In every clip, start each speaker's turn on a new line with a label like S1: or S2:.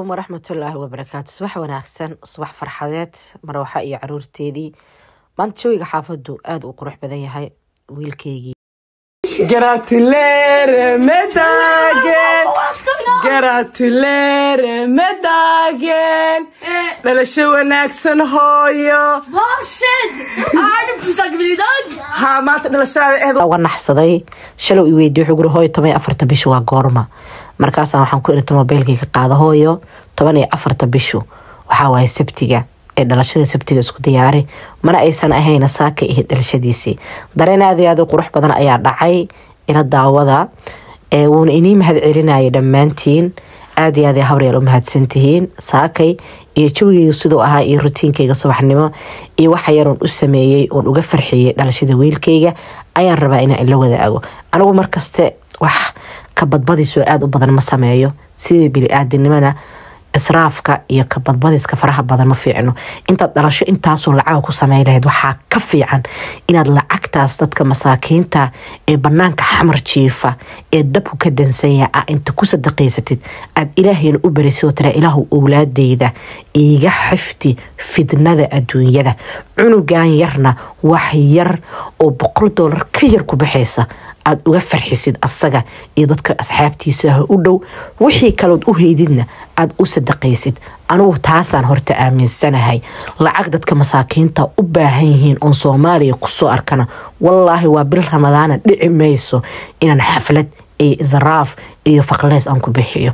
S1: waraxmatullaahi wabarakaatu subax wanaagsan subax farxadeed marwaxa iyo caruurteedii maanta jawiga xaafadu aada u qurux badan yahay wiilkeygii gratuleere madaageen eh. dhalasho wanaagsan hooyo maanta dhalashaada eed uga naxsaday shalow iweydiye xuguri hooyo toban iyo afartan bishi waa goorma markaasa waxaan ku irta mobeylkii qaada hooyo toban iyo afarta bishu waxaa sabtiga ee dhalashada sabtiga isku diyaari mana aysan ahayna saaka iyo dhalashadiisii dareen aada aada qurux badan ayaa dhacay ila daawada wuuna inii mahad celinaya dhammaantiin aada iyo aada habryaal u mahadsantihiin saakay iyo jawigeyga siduu ahaa iyo rutiinkayga subaxnimo iyo waxa yaroon u sameeyey oon uga farxiyey dhalashada wiilkayga ayaan rabaa inaan ila wadaago anigu markaste wax kabadbadisoo aada u badan ma sameeyo sidii bini-aadanimana israafka iyo kabadbadiska faraha badan ma fiicno intaad dhalasho intaasoo lacaga ku sameyn lahayd waxaa ka fiican inaad lacagtaas dadka masaakiinta ee banaanka xamar jiifa ee dabku ka dansanya a ah inta ku sadaqaysatid aad ilaahayna u barisidoo tira ilaahu owlaadeyda iiga xifti fidnada adduunyada cunugan yarna wax yar oo boqol doolar ka yar ku baxaysa aada uga farxisid asaga iyo dadka asxaabtiisaha u dhow wixii kalood u haydidna aada u sadaqaysid anugu taasaan horta aaminsanahay lacag dadka masaakiinta u baahan yihiin oon soomaaliya kusoo arkana wallaahi waa bil ramadaana ah, dhici mayso inaan xaflad iyo israaf iyo faqleys aan ku bixiyo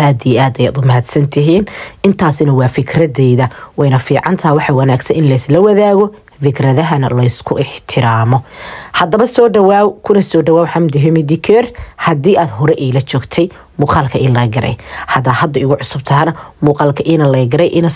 S1: aada iyo aad ayaad u mahadsan tihiin intaasina waa fikradeyda wayna fiicantaha waxa wanaagsan in laysla wadaago fikradahana laysku ixtiraamo haddaba soo dhawaaw kuna soo dhawaaw xamdi hemidikeer haddii aad hore iila joogtay muuqaalka i laga garay hadda igu cusub muuqaalka iina laga garay iina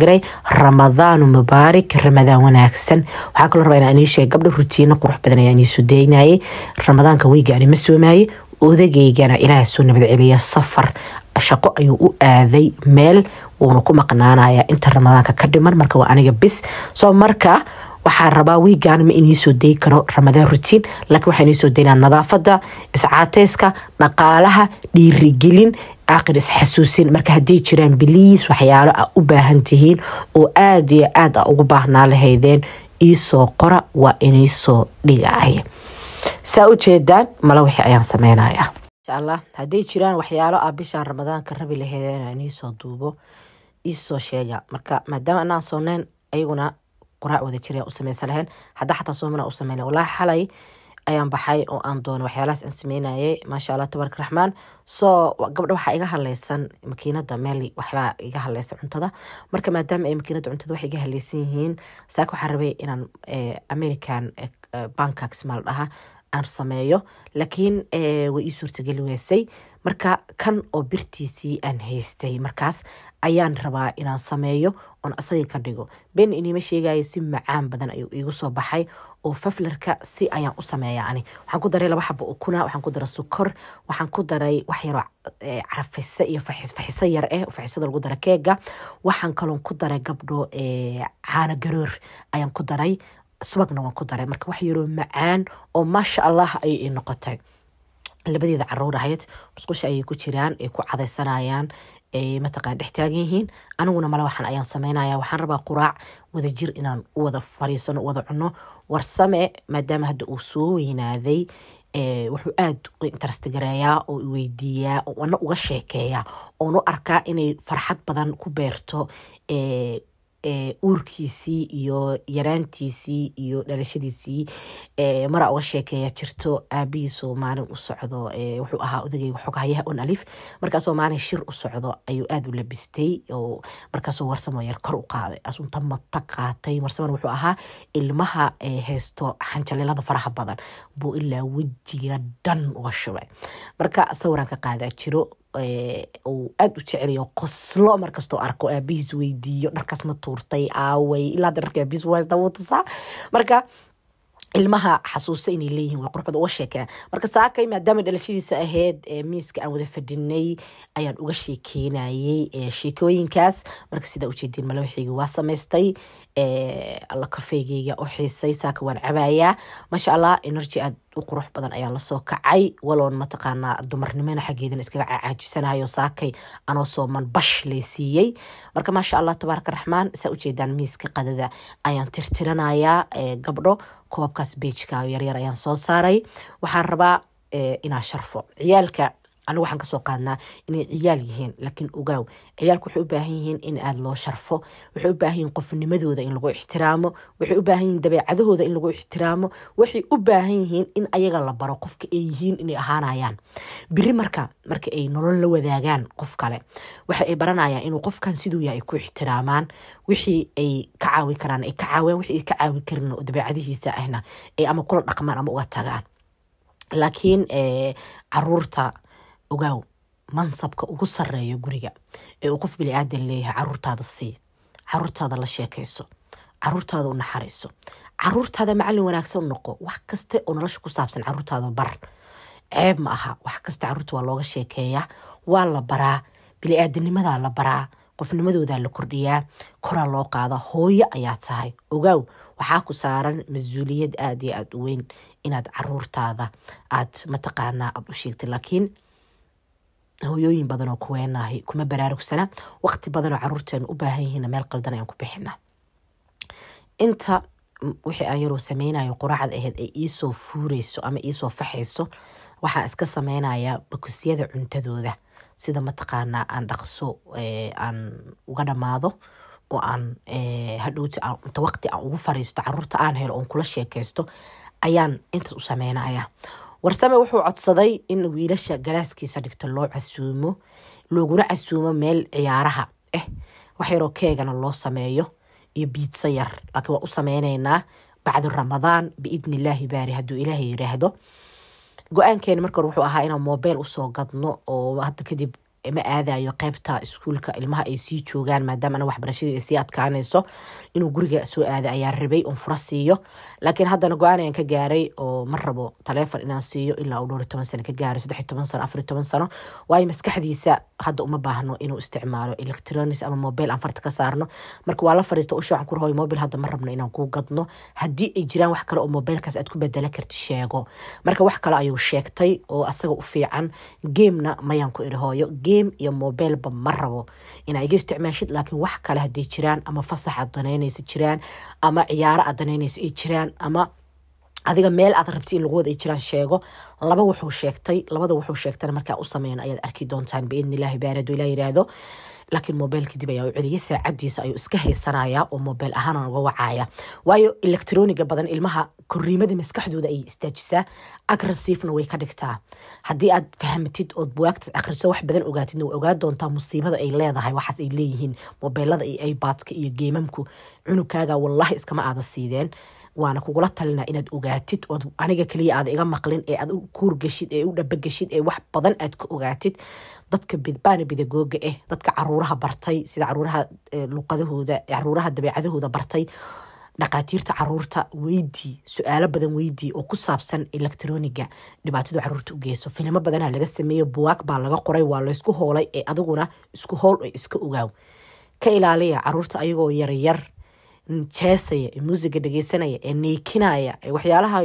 S1: garay ramadaanu mubaarik ramadaan wanaagsan waxaa kaloo rabaa inaan inii sheega gabdho rutiino qurux badan ayaa inii daynayay ramadaanka weyga anima soomaaye odageygana ilaah soo nabad safar shaqo ayuu u aaday meel wuuna ku maqnaanaya inta ramadaanka ka dhiman marka waa aniga bis soo marka waxaa rabaa wiigaana ma iniisoo day karo ramadaan rutiin laakiin waxaa iniisoo daynaa nadaafada iscaateyska dhaqaalaha dhiirigelin aakhir isxasuusin marka hadday jiraan biliis waxyaalo a u baahan tihiin oo aada iyo aad ugu baahnaa lahaydeen iisoo qora waa iniisoo dhigaaya saa u jeedaan male wixii ayaan sameynaya insha hadday jiraan waxyaalo ah bishaan ramadaanka rabi laheeda inaan iisoo duubo iisoo sheega marka maadaama inaan sooneyn ayaguna qoraa wada jira u sameysan hadda xataa soomana u sameyn walaahi xalay ayaan baxay oo aan doona waxyaalahaas aan sameynayay maasha allah tabarak raxmaan so gabdha waxaa iga haleysan makiinada meel waxbaa iga haleysan cuntada marka maadaama ay makiinada cuntada wax iga haleysan yihiin saaka waxaa rabay inaan eh, american eh, bankax maal dhaha aan sameeyo laakiin eh, way ii suurtageli weysay marka kan oo birtiisii aan haystay markaas ayaan rabaa inaan sameeyo oon asagii ka dhigo ben inima sheegayo si macaan badan ayuu iigu soo baxay oo faflarka si ayaan u sameeya ani waxaan ku daray laba xabo ukuna waxaan ku daray sukor waxaan ku daray wax yaroo eh, carafayse iyo faxiso yar eh faxisada lagu dara keega waxaan kaloon ku daray gabdho eh, caano garoor ayaan ku daray subagna waan ku daray marka wax yaroo macaan oo maasha allah ayay noqotay labadeeda caruur ahayd musqusha ayay ku jiraan ay ku cadaysanayaan ay mataqana dhex yihiin aniguna male waxaan ayaan sameynaya waxaan rabaa quraac wada jir inaan u wada fariisano wada cuno warsame maadaama hadda uu soo weynaaday wuxuu aada u interestgareeyaa oo iweydiiyaa oo uga sheekeeya oonu arkaa inay farxad badan ku beerto uurkiisii iyo yaraantiisii iyo dhalashadiisii maraa uga sheekeeya jirto aabihiisoo maalin u socdo wuxuu ahaa odagayga xoghayaha on alif markaasoo maalin shir u socdo ayuu aada u labistay markaasoo warsamo yar kor u qaaday asunta mata qaatay warsaman wuxuu ahaa ilmaha haysto xanjaleelada faraha badan buu ilaa wejiga dhan uga shubay marka sawiran ka qaadaa jiro Eh, uu aada u jeceliyo qoslo markastoo arko aabihiis eh, weydiiyo dharkaas ma tuurtay aaway ilaa dharkii aabihiis waa dawatusaa marka ilmaha xasuusta inay leeyihiin waa qurbad uga sheekeyan marka saakay maadaama dhalashadiisa ahayd miiska aan wada fadhinay ayaan uga sheekeynayey sheekooyinkaas marka sidaa ujeediin malawaxeyga waa samaystay alla kafeygeyga u xiisay saaka waan cabayaa maasha allah energy aad u qurux badan ayaa lasoo kacay waloon mataqaanaa dumarnimana xaggeedana iskaga caajisanayo saakay anoo sooman bash lay siiyey marka maasha allah tabaaraka raxmaan saa ujeedaan miiska qadada ayaan tirtiranayaa gabdho koobkaas beijka yaryar ayaan soo saaray waxaan rabaa eh, inaa sharfo ciyaalka anigu waxaan kasoo qaadnaa inay ciyaal yihiin laakiin ogaaw ciyaalku waxay u baahan yihiin in aada loo sharfo waxay u baahan yihiin qofnimadooda in lagu ixtiraamo waxay u baahan yihiin dabeecadahooda in lagu ixtiraamo waxay u baahan yihiin in ayaga la baro qofka ay yihiin inay ahaanayaan biri marka marka ay nolol la wadaagaan qof kale waxa ay baranayaan inuu qofkan siduu yahay ku ixtiraamaan wixii ay ka caawi karaan ay ka caawaan wixii ay ka caawi karin oo dabeecadihiisa ahna ay ama kula dhaqmaan ama uga tagaan laakiin eh, caruurta ogaaw mansabka ugu sareeyo guriga ee uu qof aadan leeyahay caruurtaada sii caruurtaada la sheekayso caruurtaada u naxariiso caruurtaada macalin wanaagsan u noqo wax kasta oo nolosha ku saabsan caruurtaada bar ceeb ma aha wax kasta caruurta waa looga sheekeeyaa waa la baraa bini aadanimadaa la baraa qofnimadoodaa la kordhiyaa koraa loo qaada hooyo ayaa tahay ogaaw waxaa ku saaran mas-uuliyad aada iyo aada u weyn inaad caruurtaada aad mataqaanaa aada u sheegtay laakiin hoyooyin badan oo kuweena kuma baraarugsana waqti badanoo caruurteen u baahan yihiin meel qaldan ayaan ku bixina inta wixii aan yaroo sameynayo quraacda ahayd ay iisoo fuureyso ama iisoo faxayso waxaa iska sameynayaa bakusyada cuntadooda sida mataqaanaa aan dhaqso aan uga dhamaado oo aan hadhowta inta waqti aan ugu fariisto caruurta aan helo oon kula sheekeysto ayaan intaas u sameynaya warsame wuxuu codsaday in wiilasha galaaskiisa dhigto loo casuumo looguna casuumo meel ciyaaraha eh waxyaroo keegana loo sameeyo iyo biidsa yar laakiin waa u sameyneynaa bacdu ramadaan biidni illaahi baari hadduu ilaahay yiraahdo go-aankeena marka hore wuxuu ahaa inaan mobeel usoo gadno oo hadda kadib ma aadayo qeybta iskuulka ilmaha ay sii joogaan maadaamana waxbarashadii ay sii adkaanayso inuu guriga soo aada ayaa rabay un fura siiyo laakiin haddana go-aan ayaan ka gaaray oo ma rabo taleefon inaan siiyo ilaa uu dhowr toban sano ka gaaray saddex toban sano afar toban sano waayo maskaxdiisa hadda uma baahno inuu isticmaalo electronics ama mobile aan farta ka saarno marka waa la fariista usha waxaan ku rahoy mobile hadda ma rabno inaan kuu gadno haddii ay jiraan wax kale oo mobilekaas aad ku bedela karti sheego marka wax kale ayuu sheegtay oo asaga u fiican geemna mayaan ku irihooyo geem game iyo mobileba ma rabo inaa iga isticmaashid laakiin wax kale haday jiraan ama fasax aad danaynaysa jiraan ama ciyaaro aad danaynaysa ay jiraan ama adiga meel aad rabti in lagu wada ay jiraan sheego laba wuxuu sheegtay labada wuxuu sheegtana markaa u sameyn ayaad arki doontaan biidnillahi ilaa yiraahdo laakiin mobeel kadib ayaa u celiyay saacaddiisa ayuu iska haysanayaa oo mobeel ahaan uga wacaaya waayo electroniga badan ilmaha koriimada maskaxdooda ayay istaajisaa agressivena way ka dhigtaa haddii aad fahamtid ood buwaagtas akhriso wax badan ogaatidna way ogaa doontaa musiibada ay leedahay waxaas ay leeyihiin mobeelada iyo ibaadka iyo geemamku cunugkaaga wallaahi iskama aada siideen waana kugula talinaa inaad ogaatid ood aniga keliya aada iga maqlin ee aad u kuurgeshid ee u dhabageshid ee wax badan aad ka ogaatid dadka bidbaana bidagooga ah dadka caruuraha bartay sida caruuraha luqadahooda caruuraha dabeecadahooda bartay dhaqaatiirta caruurta weydii su-aalo badan weydii oo ku saabsan electroniga dhibaatadu caruurta u geyso filimo badanaa laga sameeye buwaag baa laga qoray waa laysku hoolay ee adiguna isku hool oo iska ogaaw ka ilaaliya caruurta ayagoo yaryar jeesaya ee muusiga dhegeysanaya ee niikinaya ee waxyaalaha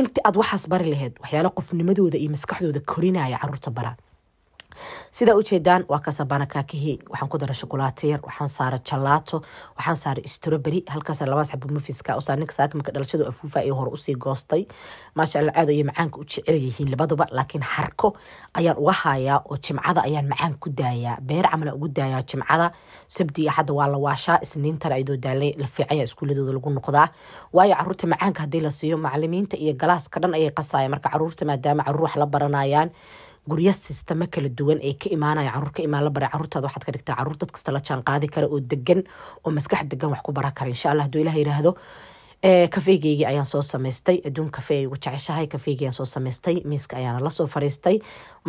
S1: inta aad waxaas bari laheyd waxyaala qofnimadooda iyo maskaxdooda korinaya caruurta baraan sidaa ujeedaan waa kasabana kaakihii waxaan ku dara shukulaatayar waxaan saara jalaato waxaan saara stroberi halkaasa labaa xabo mufiska usaa ninka saaka marka afuufa ee hore usii goostay maasha allah aad ayay macaanka u jecel yihiin labaduba laakiin harko ayaan uga hayaa oo jimcada ayaan macaan ku daayaa beer camala ugu daayaa jimcada sabdi hadda waa la waashaa isniintan ayadoo daalay la fiicanya iskuuladooda lagu noqdaa waayo caruurta macaanka haddii la siiyo macalimiinta iyo galaaska dhan ayay qasaya marka caruurta maadaama caruur wax la baranayaan guryo sistamo kala duwan ee ka imaanaya caruur ka imaan la bara caruurtaada waxaad ka dhigtaa caruur dad kasta la jaan qaadi kara oo degan oo maskax degan wax ku bara kara insha allah haduu ilaah yiraahdo Eh, kafeygeygii ayaan soo samaystay aduun kafey ugu jeceshahay kafeygii ayaan soo samaystay miiska ayaana lasoo fariistay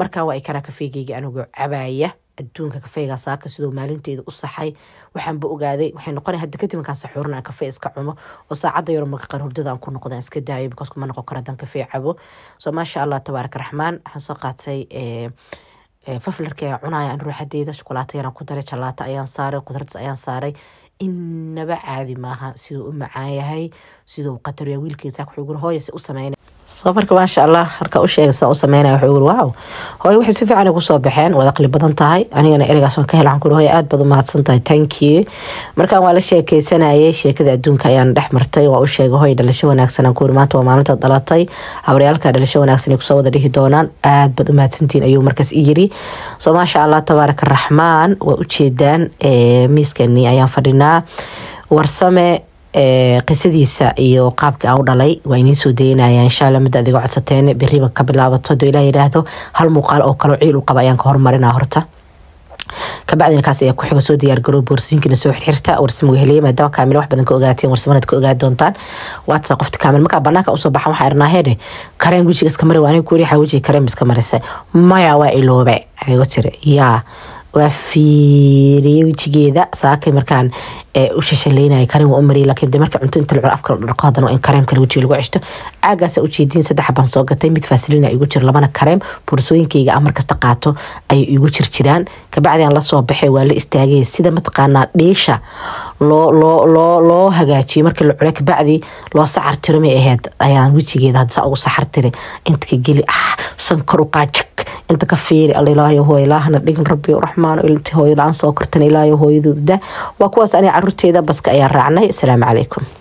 S1: markaa waa karaa kafeygeygii anigoo cabaaya adduunka kafeyga saaka sidoo maalinteeda u saxay waxaanba ogaaday waxay noqona hadda kadib inkaan saxuuran aan kafee iska cumo oo saacadda yaro maga qaar hurdadaan ku noqda iska daayo bikaas kuma noqon karo haddaan kafee cabo so maasha allah tabaarak raxmaan waxaan soo qaatay eh, faflarkii aa cunaya aan ruuxadeeda shukulaato yaraan ku daray jalaato ayaan saaray qudrads ayaan saaray inaba caadi maaha siduu u macaan yahay siduu qatarya wiilkiisa kuxugura hooyase u sameynay so marka maasha allah harka u sheegasa u sameynaya wuxuu yiri waaw hooye waxay si fiican igu soo baxeen wada qli badan tahay anigana ereygaas waan ka helay waxaan ku hooye aad baad u mahadsan tahay tankiye markaan waa la sheekeysanayay sheekada adduunka ayaan dhex martay waa u sheegay hooye dhalasho wanaagsan aan ku maanta waa maalinta dhalatay habaryaalka dhalasho wanaagsan ay kusoo wada dhihi doonaan aad baad u mahadsantihiin ayuu markaas i yiri so maasha allah tabaaraka raxmaan waa ujeedaan miiskani ayaan fadhinaa warsame Eh, qisadiisa iyo qaabkii au dhalay waa idiin soo daynaya inshaalla midda ah adiga codsateen beriba ka bilaabato adoo ilah yidhaahdo hal muuqaal oo kaloo ciil u qaba ayaan ka hormarinaa horta kabacdinkaas ayaa ku xiga soo diyaargaroo boorsiinkiina soo xirxirta warsimuga heliyay maadaama kaamil wax badan ka ogaateen warsimanaad ka ogaa doontaan waata qofta kaamil markaa banaanka usoo baxan waxaa irnaaheene kareen wejiga iska mari waa aniga kuurixa wejiga kareen iska marisay maya waa iloobe anigo tiri yaa waa fiiriyey wejigeeda saakay markaan u shashaleynaya kareem waa u mariyay lakiin de marka cunto inta lacuna afka dhaqo haddana waa in kareem kale wejiga lagu ceshto caagaasa ujeediin saddex baan soo gatay mid faasilina igu jiro labana kareem boorsooyinkayga ah markasta qaato ayay igu jirjiraan kabacdian lasoo baxay waa la istaagay sida mataqaanaa dhiisha loo hagaajiyey markii la cunay kabacdii loo saxar tiro may ahayd ayaan wejigeeda hadsaa ugu saxar tiray intaka geli ah sankor qaajag inta ka fiiri all alilaahay hooyalaahna dhigin rabbi raxmaan intii hooyo la-aan soo kortan ilaahay hooyadooda waa kuwaas aniga caruurteeda baska ayaa raacnay asalaamu calaykum